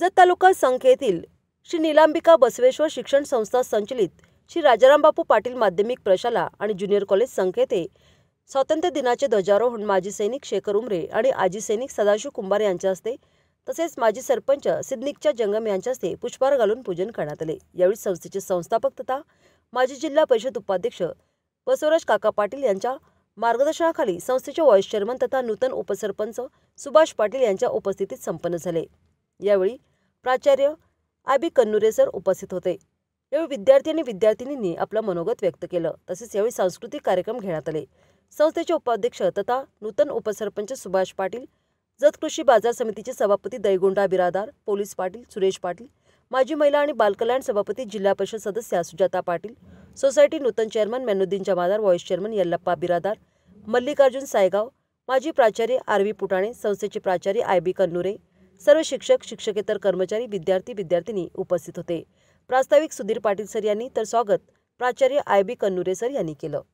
जत तालुका संख्येतील श्री निलांबिका बसवेश्वर शिक्षण संस्था संचलित श्री राजारामबापू पाटील माध्यमिक प्रशाला आणि ज्युनियर कॉलेज संख्येते स्वातंत्र्य दिनाचे ध्वजारोहण माजी सैनिक शेखर उमरे आणि आजी सैनिक सदाशिव कुंभार यांच्या हस्ते तसेच माजी सरपंच सिद्निकच्या जंगम यांच्या हस्ते पुष्पहार घालून पूजन करण्यात आले यावेळी संस्थेचे संस्थापक तथा माजी जिल्हा परिषद उपाध्यक्ष बसवराज काका पाटील यांच्या मार्गदर्शनाखाली संस्थेचे व्हाईस चेअरमन तथा नूतन उपसरपंच सुभाष पाटील यांच्या उपस्थितीत संपन्न झाले यावेळी प्राचार्य आय बी कन्नुरे सर उपस्थित होते यावेळी विद्यार्थी आणि विद्यार्थिनींनी आपलं मनोगत व्यक्त केलं तसेच यावेळी सांस्कृतिक कार्यक्रम घेण्यात आले संस्थेचे उपाध्यक्ष तथा नूतन उपसरपंच सुभाष पाटील जत कृषी बाजार समितीचे सभापती दैगोंडा बिरादार पोलीस पाटील सुरेश पाटील माजी महिला आणि बालकल्याण सभापती जिल्हा परिषद सदस्या सुजाता पाटील सोसायटी नूतन chairman Mainuddin Jamadar vice chairman Yallappa Biradar Mallikarjun Saygaon माजी प्राचार्य आर व्ही पुटाणे संस्थेचे प्राचार्य आय बी कन्नुरे सर्व शिक्षक शिक्षकेतर कर्मचारी विद्यार्थी विद्यार्थिनी उपस्थित होते प्रास्ताविक सुधीर पाटील सर यांनी तर स्वागत प्राचार्य आय बी कन्नुरे सर यांनी केलं